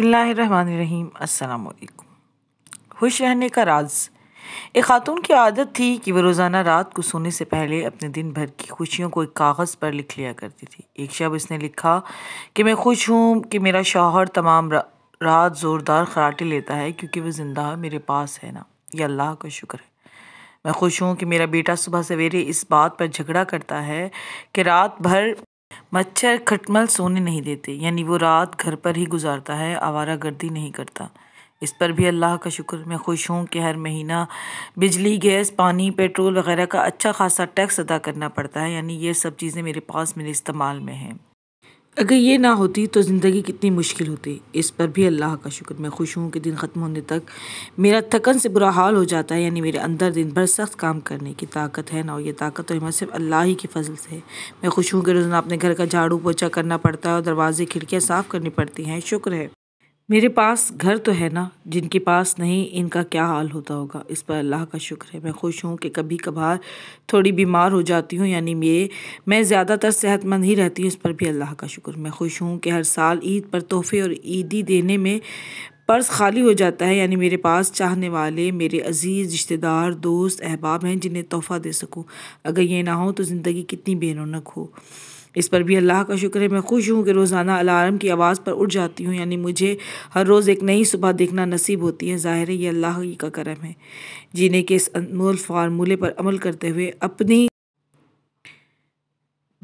रहीम अस्सलाम वालेकुम खुश रहने का राज एक खातून की आदत थी कि वह रोज़ाना रात को सोने से पहले अपने दिन भर की खुशियों को एक कागज़ पर लिख लिया करती थी एक शब इसने लिखा कि मैं खुश हूँ कि मेरा शौहर तमाम रात ज़ोरदार खराटे लेता है क्योंकि वह ज़िंदा मेरे पास है ना ये अल्लाह का शुक्र है मैं खुश हूँ कि मेरा बेटा सुबह सवेरे इस बात पर झगड़ा करता है कि रात भर मच्छर खटमल सोने नहीं देते यानी वो रात घर पर ही गुजारता है आवारा गर्दी नहीं करता इस पर भी अल्लाह का शुक्र मैं खुश हूँ कि हर महीना बिजली गैस पानी पेट्रोल वगैरह का अच्छा खासा टैक्स अदा करना पड़ता है यानी ये सब चीज़ें मेरे पास मेरे इस्तेमाल में हैं अगर ये ना होती तो ज़िंदगी कितनी मुश्किल होती इस पर भी अल्लाह का शुक्र मैं खुश हूँ कि दिन ख़त्म होने तक मेरा थकन से बुरा हाल हो जाता है यानी मेरे अंदर दिन भर सख्त काम करने की ताकत है ना और ये ताकत और हिम्मत सिर्फ अल्लाह ही की फजल से है मैं खुश हूँ कि रोज़ाना अपने घर का झाड़ू पोछा करना पड़ता है और दरवाज़े खिड़कियाँ साफ़ करनी पड़ती हैं शुक्र है मेरे पास घर तो है ना जिनके पास नहीं इनका क्या हाल होता होगा इस पर अल्लाह का शुक्र है मैं खुश हूँ कि कभी कभार थोड़ी बीमार हो जाती हूँ यानी ये मैं ज़्यादातर सेहतमंद ही रहती हूँ इस पर भी अल्लाह का शुक्र मैं खुश हूँ कि हर साल ईद पर तोहफ़े और ईदी देने में पर्स खाली हो जाता है यानी मेरे पास चाहने वाले मेरे अजीज़ रिश्तेदार दोस्त अहबाब हैं जिन्हें तोहफ़ा दे सकूँ अगर ये ना हो तो ज़िंदगी कितनी बेरौनक हो इस पर भी अल्लाह का शुक्र है मैं खुश हूँ कि रोज़ाना अलार्म की आवाज़ पर उठ जाती हूँ यानी मुझे हर रोज़ एक नई सुबह देखना नसीब होती है ज़ाहिर है ये अल्लाह का करम है जीने के इस अनमोल फार्मूले पर अमल करते हुए अपनी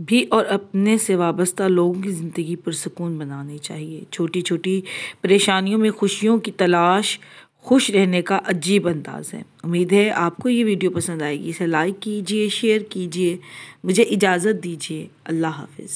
भी और अपने से वाबस्ता लोगों की ज़िंदगी पर सुकून बनानी चाहिए छोटी छोटी परेशानियों में खुशियों की तलाश खुश रहने का अजीब अंदाज है उम्मीद है आपको ये वीडियो पसंद आएगी इसे लाइक कीजिए शेयर कीजिए मुझे इजाज़त दीजिए अल्लाह हाफिज़